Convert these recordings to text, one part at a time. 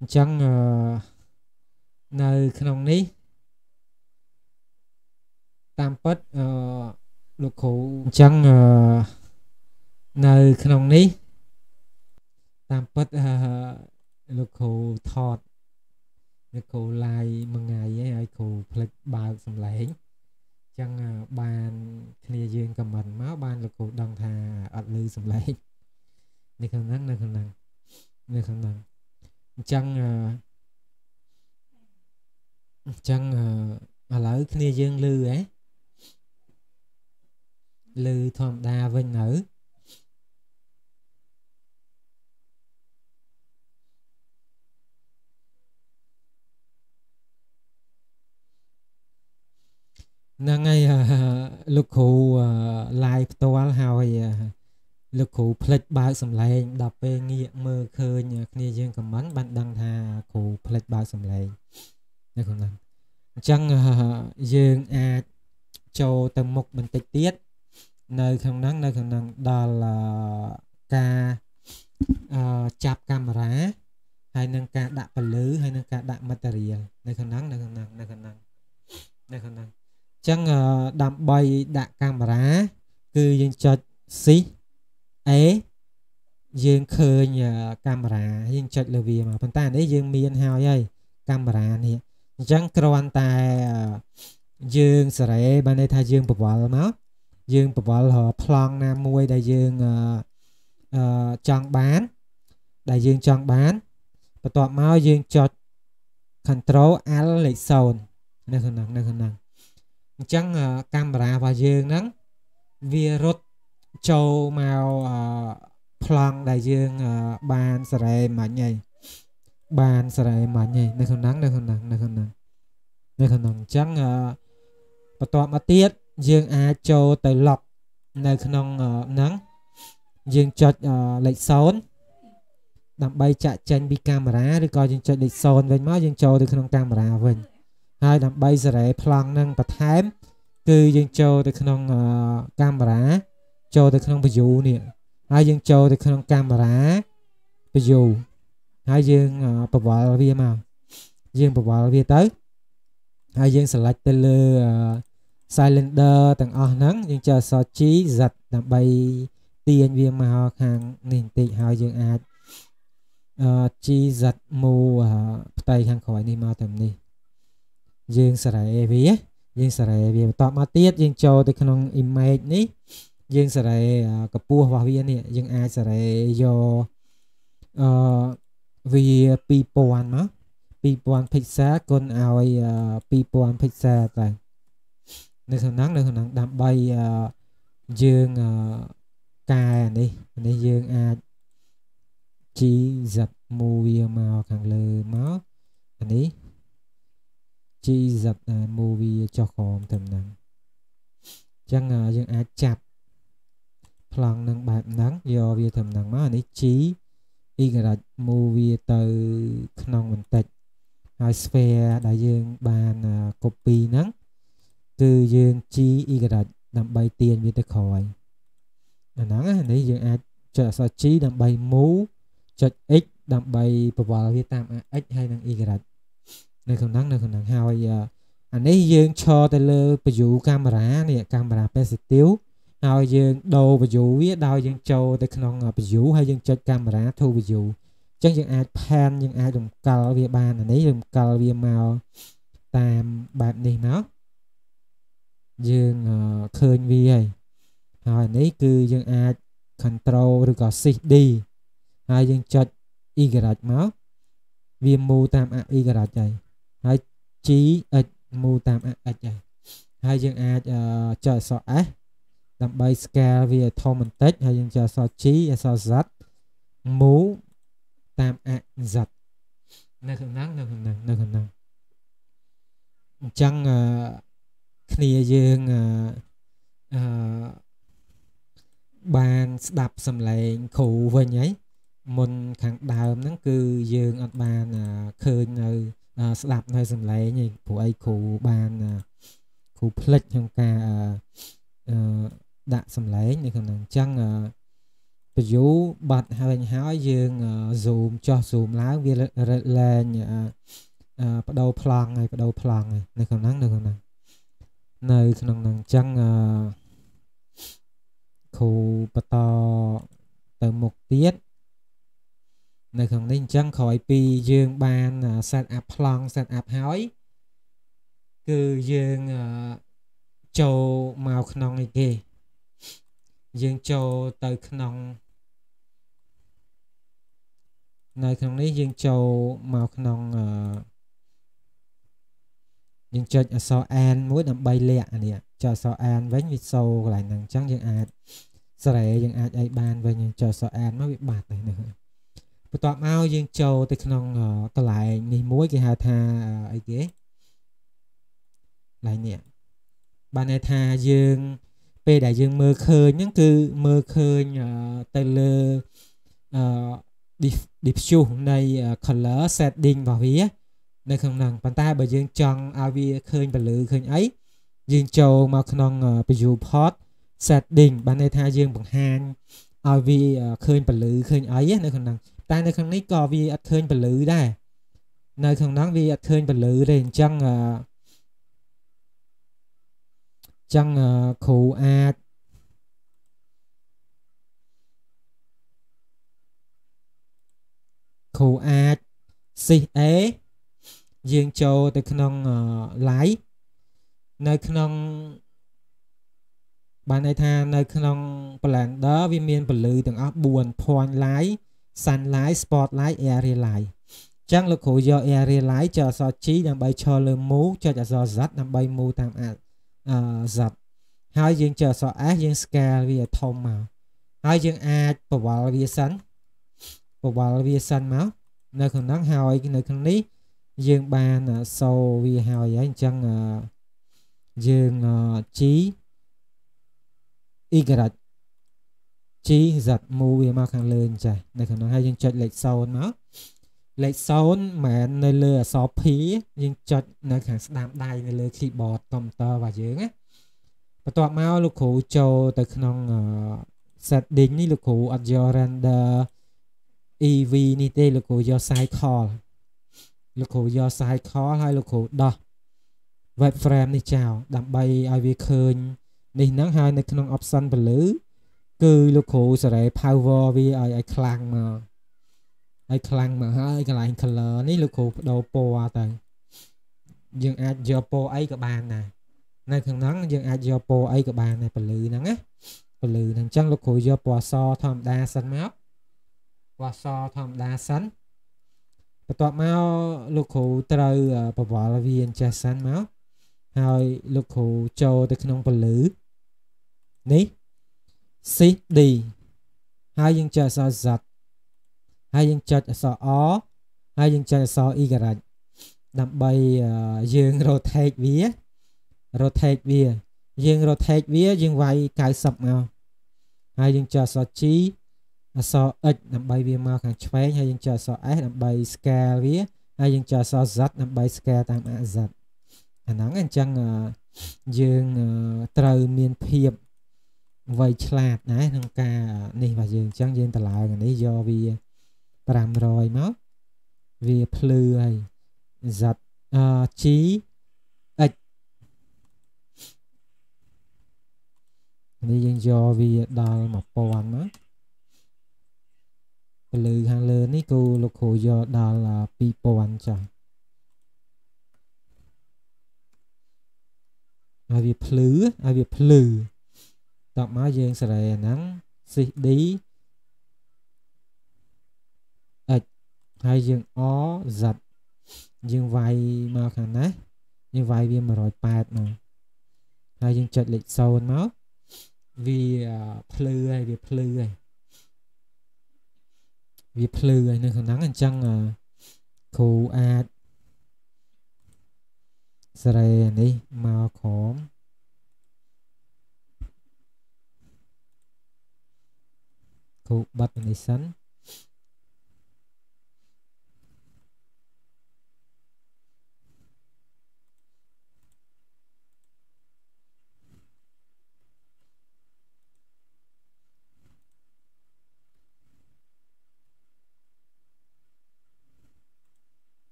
អញ្ចឹងនៅក្នុងនេះតាមពិតអឺលោកគ្រូអញ្ចឹងនៅក្នុងនេះតាមពិតអឺលោកគ្រូថតលោកគ្រូឡាយមួយថ្ងៃឲ្យគ្រូផ្លិចបើកសំឡេងអញ្ចឹងបានគ្នាយើងខមមិនមកបានលោកគ្រូដឹងថាអត់លឺសំឡេងនៅខាងហ្នឹងនៅខាងហ្នឹងនៅខាងហ្នឹងអញ្ចឹងអញ្ចឹងឥឡូវគ្នាយើងលឺហ៎លឺធម្មតាវិញនៅហ្នឹងហើយលោកគ្រូឡាយផ្ទាល់ហើយលោកគ្រូផ្លិចបើកសំឡេងដល់ពេលងាកមើលឃើញគ្នាយើងខមមិនបានដឹងថាគ្រូផ្លិចបើកសំឡេងនៅក្នុងហ្នឹងអញ្ចឹងយើងអាចចូលទៅមុខបន្តិចទៀតនៅក្នុងហ្នឹងនៅក្នុងហ្នឹងដល់ការចាប់កាមេរ៉ាហើយនឹងការដាក់ពលឺហើយនឹងការដាក់ material នៅក្នុងហ្នឹងនៅក្នុងហ្នឹងនៅក្នុងហ្នឹងនៅក្នុងហ្នឹងអញ្ចឹងដើម្បីដាក់កាមេរ៉ាគឺយើងចុច shift អេយើងឃើញកាមេរ៉ាយើងចុចលើវាមកប៉ុន្តែនេះយើងមានហើយហើយកាមេរ៉ានេះអញ្ចឹងគ្រាន់តែយើងសេរីបានន័យថាយើងប្រវល់មកយើងប្រវល់រប្លង់ណាមួយដែលយើងអឺចង់បានដែលយើងចង់បានបន្ទាប់មកយើងចុច Ctrl Alt លេខ0នៅក្នុងនៅក្នុងអញ្ចឹងកាមេរ៉ារបស់យើងហ្នឹងវារត់ចូលមកអប្លង់ដែលយើងបានសរេមិញហីបានសរេមិញហីនៅក្នុងហ្នឹងនៅក្នុងហ្នឹងនៅក្នុងហ្នឹងនៅក្នុងហ្នឹងអញ្ចឹងបន្ទាប់មកទៀតយើងអាចចូលទៅ log នៅក្នុងហ្នឹងយើងចុចលេខ0ដើម្បីចាក់ចេញពីកាមេរ៉ាឬក៏យើងចុចលេខ0វិញមកយើងចូលទៅក្នុងកាមេរ៉ាវិញហើយដើម្បីសរេប្លង់ហ្នឹងបន្ថែមគឺយើងចូលទៅក្នុងកាមេរ៉ាចូលទៅក្នុង view នេះហើយយើងចូលទៅក្នុងកាមេរ៉ា view ហើយយើងប្រវល់វាមកយើងប្រវល់វាទៅហើយយើង select ទៅលើ cylinder ទាំងអស់ហ្នឹងយើងចូលអក្សរ G Z ដើម្បីទាញវាមកខាងនេះបន្តិចហើយយើងអាច G Z មកផ្ទៃខាងក្រោយនេះមកតាមនេះយើងសារ៉េវាយើងសារ៉េវាបន្តមកទៀតយើងចូលទៅក្នុង image នេះយើងសារ៉េកពស់របស់វានេះយើងអាចសារ៉េយកអឺវា2000មក2000 pixel គុណឲ្យ2000 pixel ទៅនៅក្នុងហ្នឹងនៅក្នុងដើម្បីយើងកែនេះនេះយើងអាច G zip មួយវាមកខាងលើមកអានេះ G zip មួយវាចុះក្រោមទៅហ្នឹងអញ្ចឹងយើងអាចចាប់ប្លង់នឹងបែបហ្នឹងយកវាត្រឹមហ្នឹងមកអានេះ G y មូវាទៅក្នុងបន្តិចហើយ sphere ដែលយើងបាន copy ហ្នឹងគឺយើង G y ដើម្បីទាញវាទៅក្រោយអាហ្នឹងអានេះយើងអាចចុចអក្សរ G ដើម្បី move ចុច x ដើម្បីប្រវល់វាតាម x ហើយនឹង y នៅក្នុងហ្នឹងនៅក្នុងហ្នឹងហើយអានេះយើងឈរទៅលើ view កាមេរ៉ានេះកាមេរ៉ា positive ឲ្យយើងដូរ view វាដោយយើងចូលទៅក្នុង view ហើយយើងចុចកាមេរ៉ា to view អញ្ចឹងយើងអាចផែនយើងអាចរំកិលវាបានអានេះរំកិលវាមកតាមបែបនេះមកយើងឃើញវាហើយហើយនេះគឺយើងអាច control ឬក៏ shift D ហើយយើងចុច y មកវាមូតាម y ហើយហើយ g x មូតាម x ហើយហើយយើងអាចចុចអក្សរ s ដើម្បីស្កែលវាឲ្យធំបន្តិចហើយយើងចូលអក្សរ G អក្សរ Z មូតាមអ Z នៅក្នុងហ្នឹងនៅក្នុងហ្នឹងនៅក្នុងហ្នឹងអញ្ចឹងអឺគ្នាយើងអឺបានស្ដាប់សំឡេងគ្រូវិញហើយមុនខាងដើមហ្នឹងគឺយើងអត់បានឃើញនៅស្ដាប់នៅសំឡេងឯងព្រោះអីគ្រូបានគ្រូផ្លិចក្នុងការអឺដាក់សម្លេងនៅក្នុងហ្នឹងអញ្ចឹងបញ្យូបាត់ហើយហើយយើង zoom ចោះ zoom ឡើងវាលែងបដូរប្លង់ហើយបដូរប្លង់ហើយនៅក្នុងហ្នឹងនៅក្នុងហ្នឹងនៅក្នុងហ្នឹងអញ្ចឹងគ្រូបន្តទៅមុខទៀតនៅក្នុងនេះអញ្ចឹងក្រោយពីយើងបាន set up ប្លង់ set up ហើយគឺយើងចូលមកក្នុងអីគេយើងចូលទៅក្នុងនៅក្នុងនេះយើងចូលមកក្នុងអឺយើងចុចអក្សរ n មួយដើម្បីលាក់នេះចុចអក្សរ n វិញវាសូកន្លែងហ្នឹងអញ្ចឹងយើងអាចស្រេយើងអាចអីបានវិញចុចអក្សរ n មកវាបាត់ហើយនេះបន្ទាប់មកយើងចូលទៅក្នុងកន្លែងនេះមួយគេហៅថាអីគេកន្លែងនេះបានន័យថាយើងពេលដែលយើងមើលឃើញហ្នឹងគឺមើលឃើញទៅលើអឺ diffuse នៃ color setting របស់វានៅក្នុងហ្នឹងប៉ុន្តែបើយើងចង់ឲ្យវាឃើញពន្លឺឃើញអីយើងចូលមកក្នុង view port setting បានន័យថាយើងបង្ហាញឲ្យវាឃើញពន្លឺឃើញអីនៅក្នុងហ្នឹងតែនៅក្នុងនេះក៏វាអត់ឃើញពន្លឺដែរនៅក្នុងហ្នឹងវាអត់ឃើញពន្លឺទេអញ្ចឹងអឺចឹងគ្រូអាចគ្រូអាចសិះ A យើងចូលទៅក្នុង live នៅក្នុងបានន័យថានៅ ក្នុង Blender វាមានពលឺទាំងអស់4 point light sunlight spotlight area light អញ្ចឹងលោកគ្រូយក area light ចុចអក្សរ G ដើម្បីឈរលើ move ចុចអក្សរ Z ដើម្បី move តាមអឺសត្វហើយយើងចេះអក្សរ S យើង scale វាធំមកហើយយើងអាចប្រវល់វាសិនប្រវល់វាសិនមកនៅក្នុងហ្នឹងហើយនៅក្នុងនេះយើងបានសូវាហើយហើយអញ្ចឹងយើង G Y G Z មូវាមកខាងលើអញ្ចឹងនៅក្នុងហ្នឹងហើយយើងចុចលេខ0មកលេខ0មែននៅលើអក្សរ P យើងចុចនៅខាងស្ដាំដៃនៅលើ keyboard កុំព្យូទ័ររបស់យើងណាបន្ទាប់មកលោកគ្រូចូលទៅក្នុង setting នេះលោកគ្រូអត់យក render EV នេះទេលោកគ្រូយក cycle លោកគ្រូយក cycle ហើយលោកគ្រូដោះ web frame នេះចោលដើម្បីឲ្យវាឃើញនេះហ្នឹងហើយនៅក្នុង option ពលឺគឺលោកគ្រូសារ៉េ power វាឲ្យឲ្យខ្លាំងមកហើយខ្លាំងមកហើយកន្លែង color នេះលោកគ្រូបដូរពណ៌ទៅយើងអាចយកពណ៌អីក៏បានដែរនៅក្នុងហ្នឹងយើងអាចយកពណ៌អីក៏បានដែរពលឺហ្នឹងណាពលឺហ្នឹងអញ្ចឹងលោកគ្រូយកពណ៌សធម្មតាសិនមកពណ៌សធម្មតាសិនបន្ទាប់មកលោកគ្រូត្រូវប្រវល់វាអញ្ចេះសិនមកហើយលោកគ្រូចូលទៅក្នុងពលឺនេះ CD ហើយយើងចេះអសរ Z ហើយយើងចុចអក្សរ R ហើយយើងចុចអក្សរ Y ការ៉ាច់ដើម្បីយើង rotate វា rotate វាយើង rotate វាយើងវាយ90មកហើយយើងចុចអក្សរ G អក្សរ X ដើម្បីវាមកខាងឆ្វេងហើយយើងចុចអក្សរ S ដើម្បី scale វាហើយយើងចុចអក្សរ Z ដើម្បី scale តាមអក្សរអាហ្នឹងអញ្ចឹងយើងត្រូវមានភាពវៃឆ្លាតណាក្នុងការនេះរបស់យើងអញ្ចឹងយើងតម្លើងនេះយកវា500មកវាភ្លឺហើយ Z G X នេះយើងយកវាដល់1000មកពលឺខាងលើនេះគូលោកគ្រូយកដល់2000ចាស់ឲ្យវាភ្លឺឲ្យវាភ្លឺតបមកយើងសរេអាហ្នឹង 6D ហើយយើងអ z យើងវាយមកខាងណាយើងវាយវា180មកហើយយើងចុចលេខ0មកវាភ្លឺហើយវាភ្លឺហើយវាភ្លឺហើយនៅខាងហ្នឹងអញ្ចឹងគ្រូអាចសរេនេះមកក្រោមគ្រូបាត់នេះសិន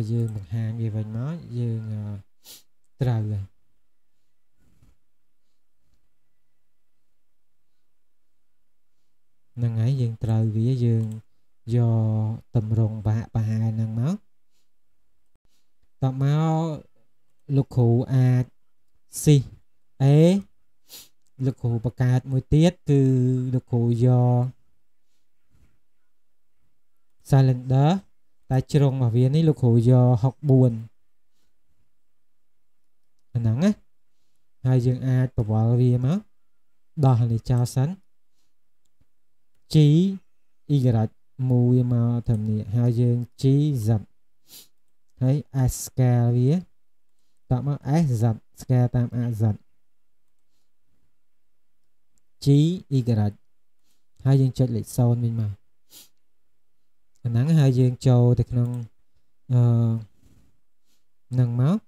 ឲ្យយើងបង្ហាញវាវិញមកយើងត្រូវហើយហ្នឹងហើយយើងត្រូវវាយើងយកតម្រងបាក់ប្រហែលហ្នឹងមកតោះមកលោកគ្រូអាចស៊ីអេលោកគ្រូបង្កើតមួយទៀតគឺលោកគ្រូយក cylinder តែជ្រុងរបស់វានេះលោកគ្រូយក64អាហ្នឹងណាហើយយើងអាចប្រវល់វាមកដោះនេះចោលសិន G y មួយមកត្រឹមនេះហើយយើង G z ហើយ S scale វាតមក S z scale តាម A z G y ហើយយើងចុចលេខ0វិញមកអាហ្នឹងហើយយើងចូលទៅក្នុងអឺហ្នឹងមក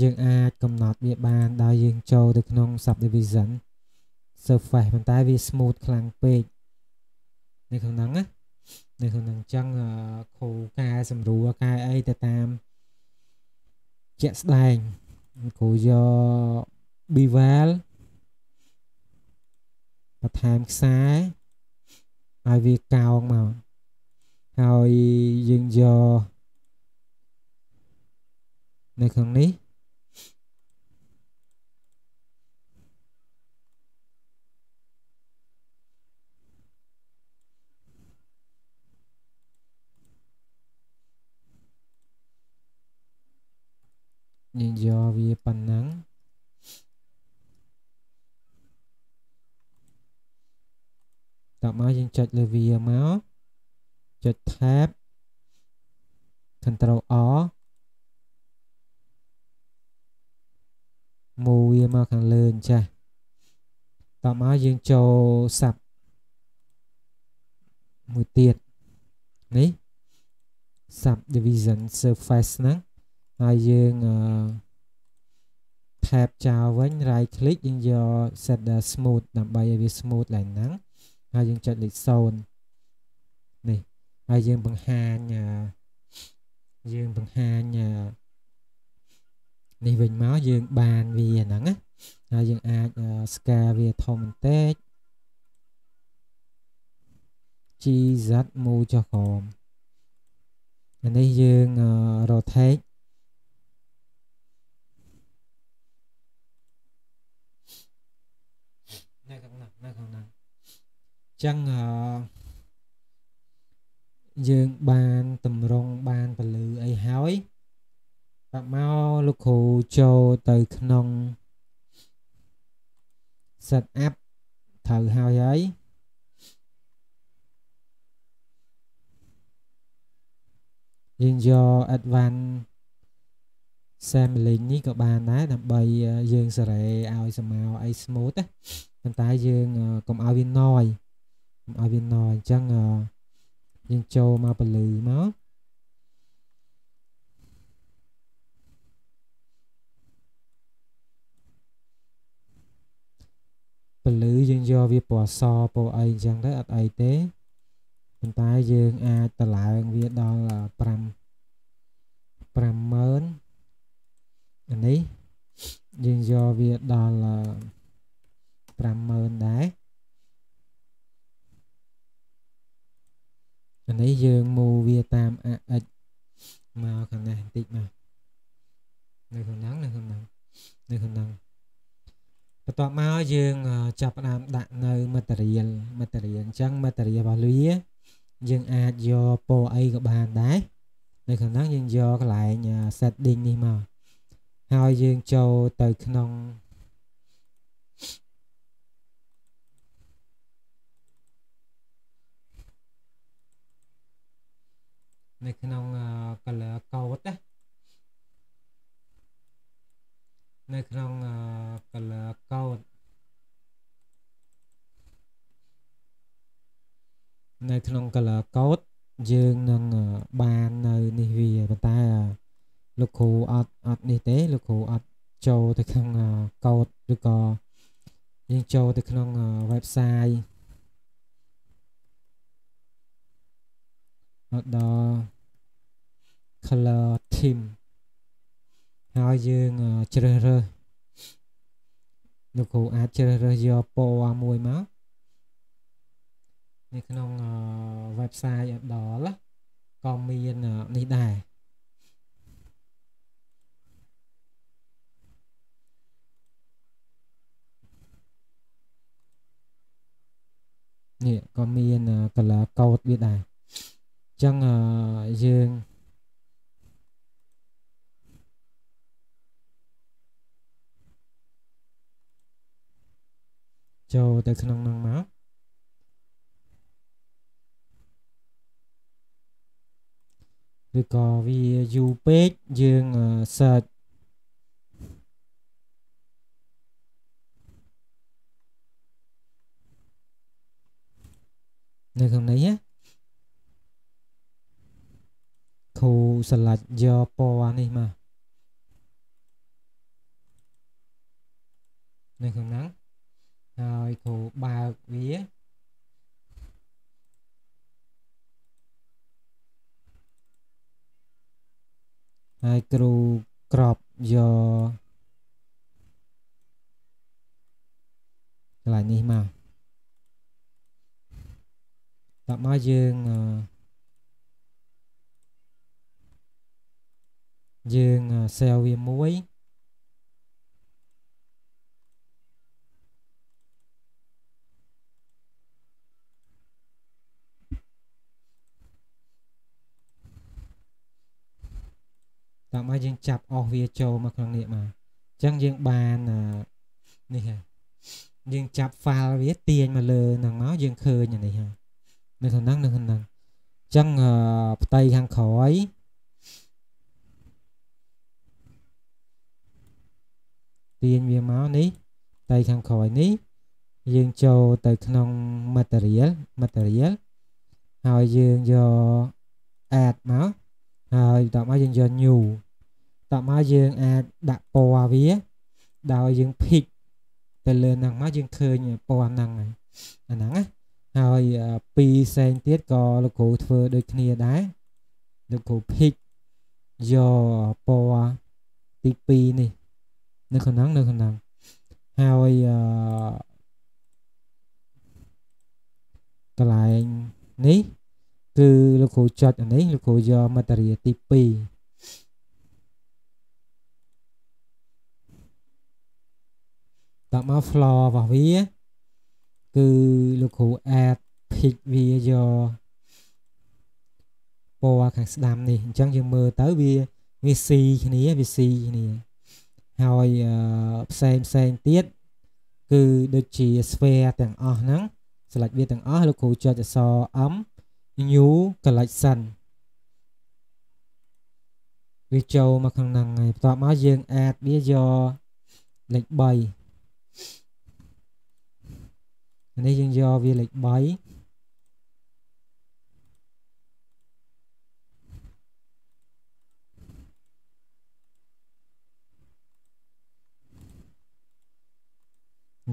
យើងអាចកំណត់វាបានដោយយើងចូលទៅក្នុង subdivision surface ប៉ុន្តែវា smooth ខ្លាំងពេកនៅក្នុងហ្នឹងណានៅក្នុងហ្នឹងអញ្ចឹងខូកែសម្រួលកែអីទៅតាមជាក់ស្ដែងគ្រូយក bevel បន្ថែមខ្សែហើយវាកោងមកហើយយើងយកនៅខាងនេះយើងយកវាប៉ុណ្ណឹងប់មកយើងចុចលើវាមកចុច tab control R មួយវាមកខាងលើអញ្ចាស់តមកយើងចូលសាប់មួយទៀតនេះ sub division surface ហ្នឹងហើយយើងអឺ tab ចោលវិញ right click យើងយក set smooth ដើម្បីឲ្យវា smooth ឡើងហ្នឹងហើយយើងចុចលេខ0នេះហើយយើងបង្ហាញយើងបង្ហាញនេះវិញមកយើងបានវាហ្នឹងណាហើយយើងអាចស្កាវាធំបន្តិច GZ មូចុះក្រោមអានេះយើង rotate នៅខាងណានៅខាងណាចឹងអឺយើងបានតម្រង់បានពលឺអីហើយបាក់មកលោកគ្រូចូលទៅក្នុង set up ត្រូវហើយហើយយើងយក advance sampling នេះក៏បានដែរដើម្បីយើងសេរីឲ្យសមោអី smooth ណាប៉ុន្តែយើងកុំឲ្យវា noise ឲ្យវាណអញ្ចឹងយើងចូលមកពលីមកពលឺយើងយកវាពណ៌សពណ៌អីអញ្ចឹងទៅអត់អីទេប៉ុន្តែយើងអាចតឡើងវាដល់5 50000អានេះយើងយកវាដល់50000ដែរអានេះយើងមូវាតាមអិចមកខាងនេះបន្តិចមកនៅខាងហ្នឹងនៅខាងហ្នឹងនៅខាងហ្នឹងបន្ទាប់មកយើងចាប់ផ្ដើមដាក់នៅ material material អញ្ចឹង material របស់វាយើងអាចយកពណ៌អីក៏បានដែរនៅខាងហ្នឹងយើងយកកន្លែង setting នេះមកហើយយើងចូលទៅក្នុងនៅក្នុង color code ណានៅក្នុង color code នៅក្នុង color code យើងនឹងបាននៅនេះវាប៉ុន្តែលោកគ្រូអត់អត់នេះទេលោកគ្រូអត់ចូលទៅក្នុង code ឬក៏យើងចូលទៅក្នុង website មកដល់ color theme ហើយយើងជ្រើសរើសលោកគ្រូអាចជ្រើសរើសយកពណ៌មួយមកនៅក្នុង website ដល់ក៏មាននេះដែរនេះក៏មាន color code វាដែរចឹងយើងចូលទៅក្នុងនឹងមកឬក៏វាយូរពេកយើង search នៅក្នុងនេះណាគ្រូស្លាច់យកពណ៌នេះមកនៅក្នុងហ្នឹងហើយគ្រូបើកវាហើយគ្រូក្របយកកន្លែងនេះមកតោះមកយើងអឺយើង save វាមួយតាមឲ្យយើងចាប់អស់វាចូលមកក្នុងនេះមកអញ្ចឹងយើងបាននេះហើយយើងចាប់ file វាទាញមកលើហ្នឹងមកយើងឃើញនេះហើយនៅក្នុងហ្នឹងនៅក្នុងហ្នឹងអញ្ចឹងផ្ទៃខាងក្រោយទាញវាមកនេះដៃខាងក្រោយនេះយើងចូលទៅក្នុង material material ហើយយើងយក add មកហើយបន្ទាប់មកយើងយក new បន្ទាប់មកយើងអាចដាក់ពណ៌វាដោយយើង pick ទៅលើហ្នឹងមកយើងឃើញពណ៌ហ្នឹងហើយអាហ្នឹងណាហើយពីរផ្សេងទៀតក៏លោកគ្រូធ្វើដូចគ្នាដែរលោកគ្រូ pick យកពណ៌ទី2នេះនៅក្នុងហ្នឹងនៅក្នុងហ្នឹងហើយអឺកន្លែងនេះគឺលោកគ្រូចុចអានេះលោកគ្រូយកមាតារីទី2តមក floor របស់វាគឺលោកគ្រូ add pick វាយកពណ៌ខាងស្ដាំនេះអញ្ចឹងយើងមើលទៅវាវាស៊ីគ្នាវាស៊ីគ្នាហើយផ្សេងផ្សេងទៀតគឺដូចជា sphere ទាំងអស់ហ្នឹង select វាទាំងអស់លោកគ្រូចុចអក្សរ M new collection វាចូលមកខាងហ្នឹងហើយបន្ទាប់មកយើង add វាយកលេខ3នេះយើងយកវាលេខ3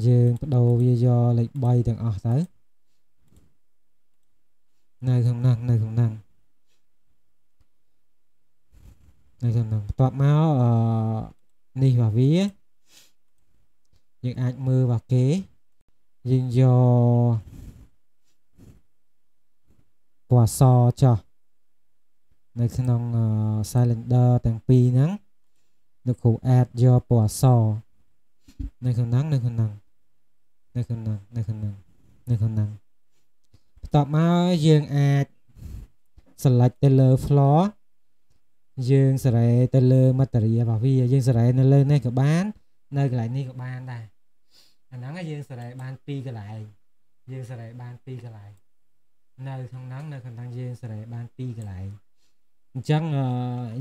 យើងបដូរវាយកលេខ3ទាំងអស់ទៅនៅក្នុងនោះនៅក្នុងនោះនៅក្នុងនោះបន្ទាប់មកអឺនេះរបស់វាយើងអាចមើលរបស់គេយើងយកពណ៌សចោះនៅក្នុង cylinder ទាំងពីរហ្នឹងលោកគ្រូ add យកពណ៌សនៅក្នុងហ្នឹងនៅក្នុងហ្នឹងនៅក្នុងនោះនៅក្នុងនោះនៅក្នុងនោះបន្ទាប់មកយើងអាច select ទៅលើ floor យើងសារ៉េទៅលើ material របស់វាយើងសារ៉េនៅលើនេះក៏បាន នៅកន្លែងនេះក៏បានដែរអាហ្នឹងយើងសារ៉េបាន2កន្លែងយើងសារ៉េបាន2កន្លែងនៅក្នុងហ្នឹងនៅក្នុងហ្នឹងយើងសារ៉េបាន2កន្លែងអញ្ចឹង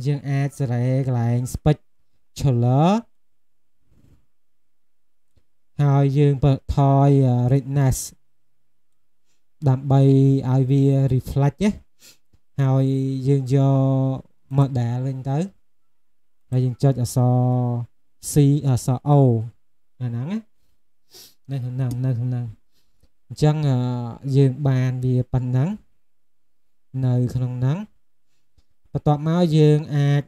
យើងអាចសារ៉េកន្លែង specular ឲ្យយើងបន្ថយ redness ដើម្បីឲ្យវា reflect ណាហើយយើងយក model វិញទៅហើយយើងចុចអក្សរ C អក្សរ O អាហ្នឹងណានៅក្នុងនៅក្នុងអញ្ចឹងយើងបានវាប៉ុណ្ណឹងនៅក្នុងហ្នឹងបន្ទាប់មកយើងអាច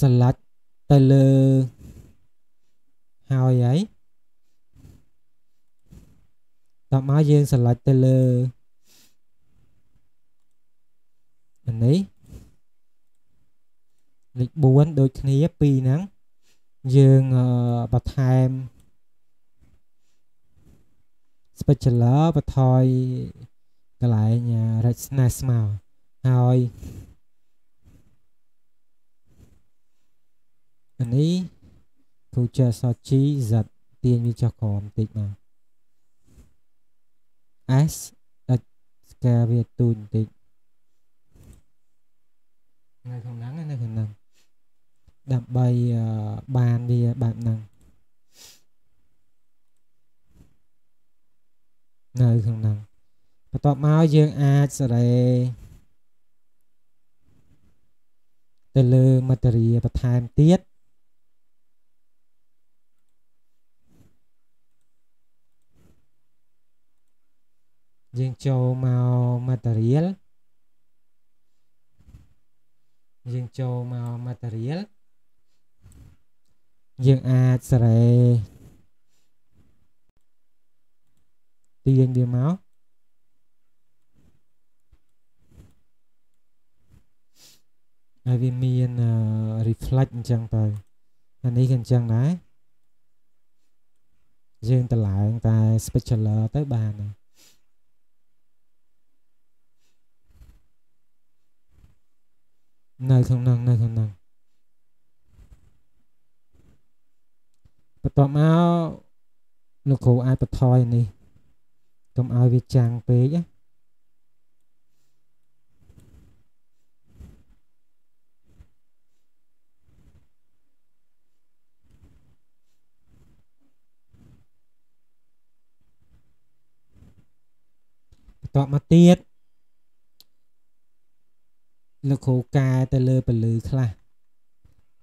ស្លាច់ទៅលើហើយហើយតោះមកយើងស្លាច់ទៅលើនេះលេខ4ដូចគ្នា2ហ្នឹងយើងបន្ថែម spatula បន្ថយកន្លែង richness មកហើយនេះគូចាសជី Z ទាញវាចុះក្រោមបន្តិចមក S ដាច់ស្កាវាទូចបន្តិចនៅក្នុងហ្នឹងនៅក្នុងហ្នឹងដើម្បីបានវាបែបហ្នឹងនៅក្នុងហ្នឹងបន្ទាប់មកយើងអាចសរេរទៅលើ material បន្ថែមទៀតយើងចូលមក material យើងចូលមក material យើងអាចសេរីទាញវាមកហើយវាមាន reflect អញ្ចឹងទៅអានេះក៏អញ្ចឹងដែរយើងតម្លើងតែ spectacular ទៅបានហើយនៅខាងនឹងនៅខាងនឹងបន្ទាប់មកលោកគ្រូអាចបន្ថយនេះកុំឲ្យវាចាំងពេកណាតមកទៀតលោកគ្រូកែទៅលើពលឺខ្លះ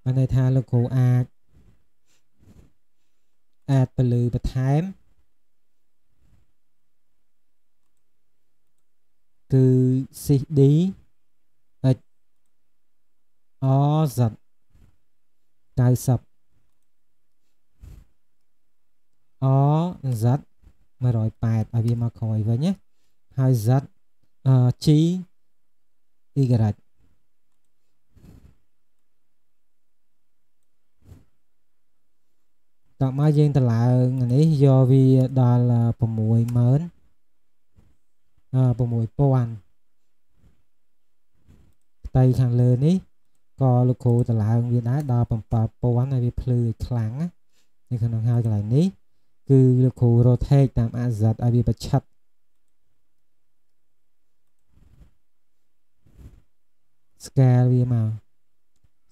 បានន័យថាលោកគ្រូអាចអាចពលឺបន្ថែមគឺ CD H OZ 90 OZ 108ឲ្យវាមកក្រោយវិញណាហើយ Z G Y តមកយើងតម្លើងនេះយកវាដល់60000 6000ផ្ទៃខាងលើនេះក៏លោកគ្រូតម្លើងវាដែរដល់7000ហើយវាភ្លឺខ្លាំងនៅក្នុងហើយកន្លែងនេះគឺលោកគ្រូ rotate តាមអាសិតឲ្យវាប្រឆិតស្កែលវាមក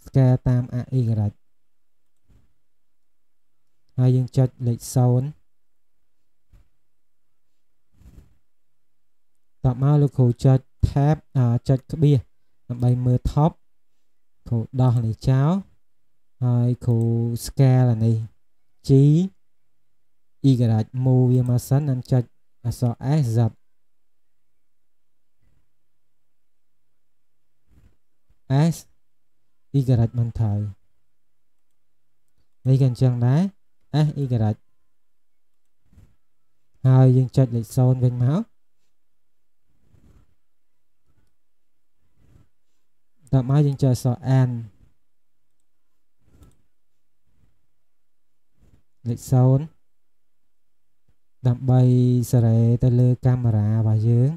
ស្កែលតាមអអ៊ីក្រិចហើយយើងចុចលេខ0តបមកលោកគ្រូចុច tab ចុចក្បៀសដើម្បីមើល top គ្រូដោះនេះចោលហើយគ្រូ scale នេះ G E garage move វាមកសិននឹងចុចអក្សរ S 10អេសអ៊ីក្រិចមិនត្រូវនេះក៏អញ្ចឹងដែរ s y ហើយយើងចុចលេខ0វិញមកតោះមកយើងចុចអក្សរ n លេខ0ដើម្បីសេរីទៅលើកាមេរ៉ារបស់យើង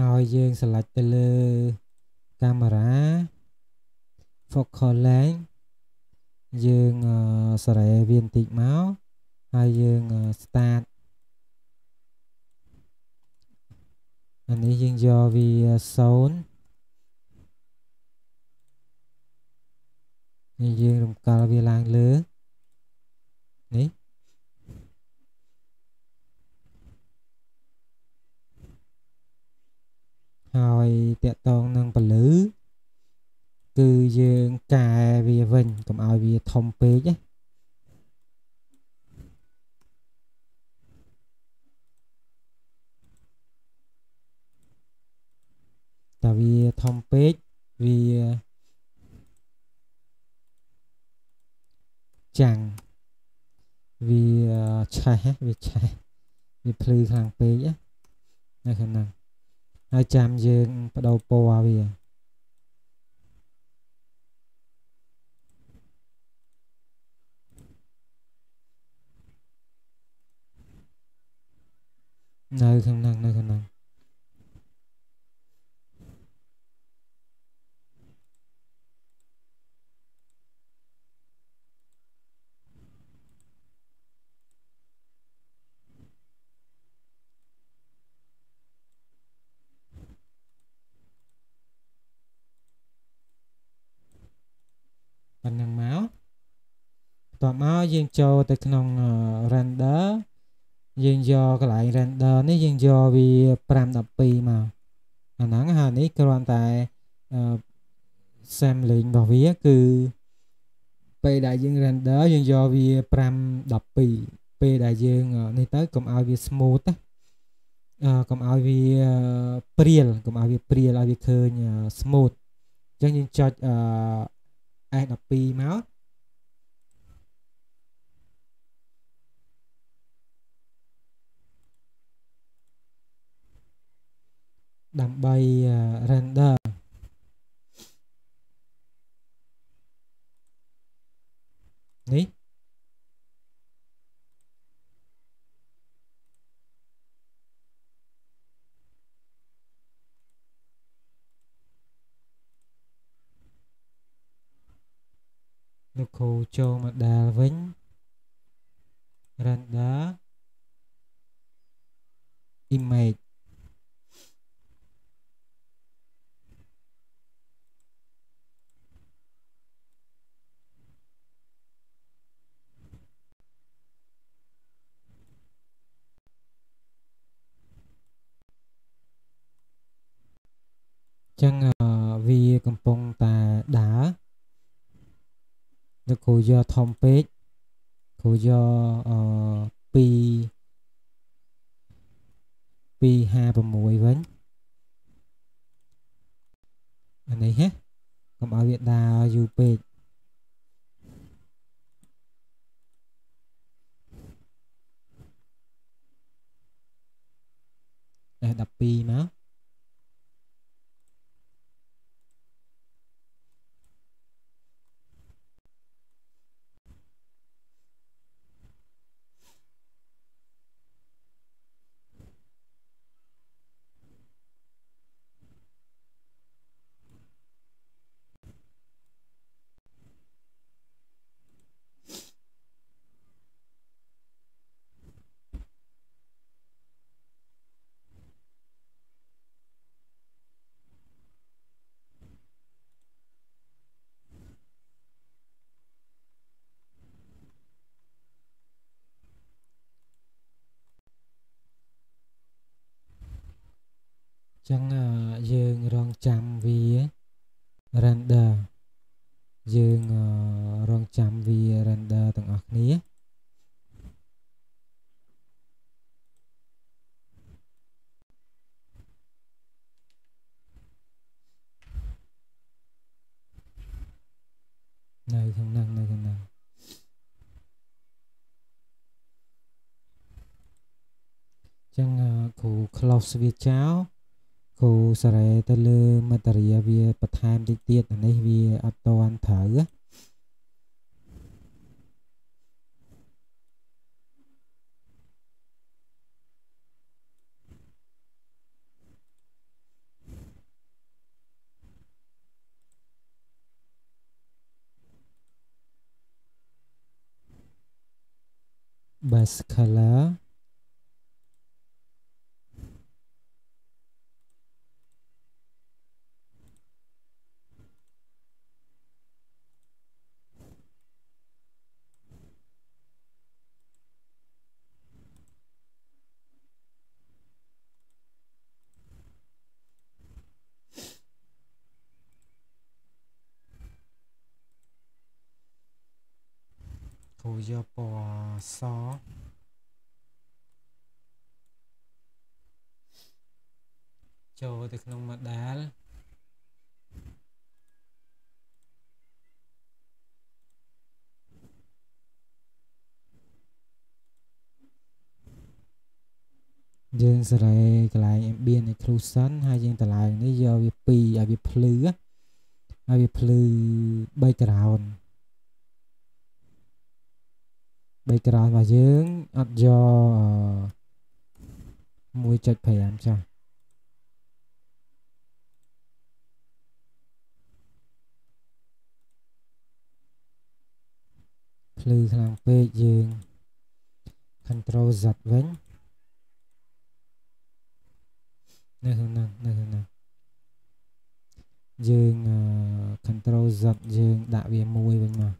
ហើយយើងស្លេចទៅលើកាមេរ៉ា focal length យើងសរេវាបន្តិចមកហើយយើង start អានេះយើងយកវា0យើងរំកិលវាឡើងលើហើយតកតងនឹងពលឺគឺយើងកែវាវិញកុំឲ្យវាធំពេកណាតើវាធំពេកវាចាំងវាឆេះវាឆេះវាភ្លឺខាងពេកណានៅខាងហ្នឹងហើយចាំយើងបដូរពណ៌វានៅខាងហ្នឹងនៅខាងហ្នឹងយើងចូលទៅក្នុង render យើងយកកន្លែង render នេះយើងយកវា512មកអាហ្នឹងហើយនេះគ្រាន់តែ sampling របស់វាគឺពេលដែលយើង render យើងយកវា512ពេលដែលយើងនេះទៅកុំឲ្យវា smooth ណាកុំឲ្យវាព្រាលកុំឲ្យវាព្រាលឲ្យវាឃើញ smooth អញ្ចឹងយើងចុច S12 មកដើម្បី à, render cho នេះនៅគូចូល model vĩnh, render image ចឹងវាកំពុងតែដើរលោកគ្រូយកធំពេកគ្រូយកអ2 256វិញអានេះហ៎កុំឲ្យវាដើរយូរពេក12មកនៅខាងហ្នឹងនៅខាងហ្នឹងចឹងគ្រូ close វាចោលគ្រូសារ៉េទៅលើ material វាបន្ថែមតិចទៀតអានេះវាអត់តាន់ប្រើ Baskala Kau ya, Pak. សចូលទៅក្នុង model យើងសេរីកន្លែង ambient occlusion ហើយយើងតម្លើងនេះយកវា2ឲ្យវាភ្លឺឲ្យវាភ្លឺ background background របស់យើងអត់យក1.5ចាភ្លឺខ្លាំងពេកយើង control z វិញនៅក្នុងនោះនៅក្នុងនោះយើង control z យើងដាក់វា1វិញមក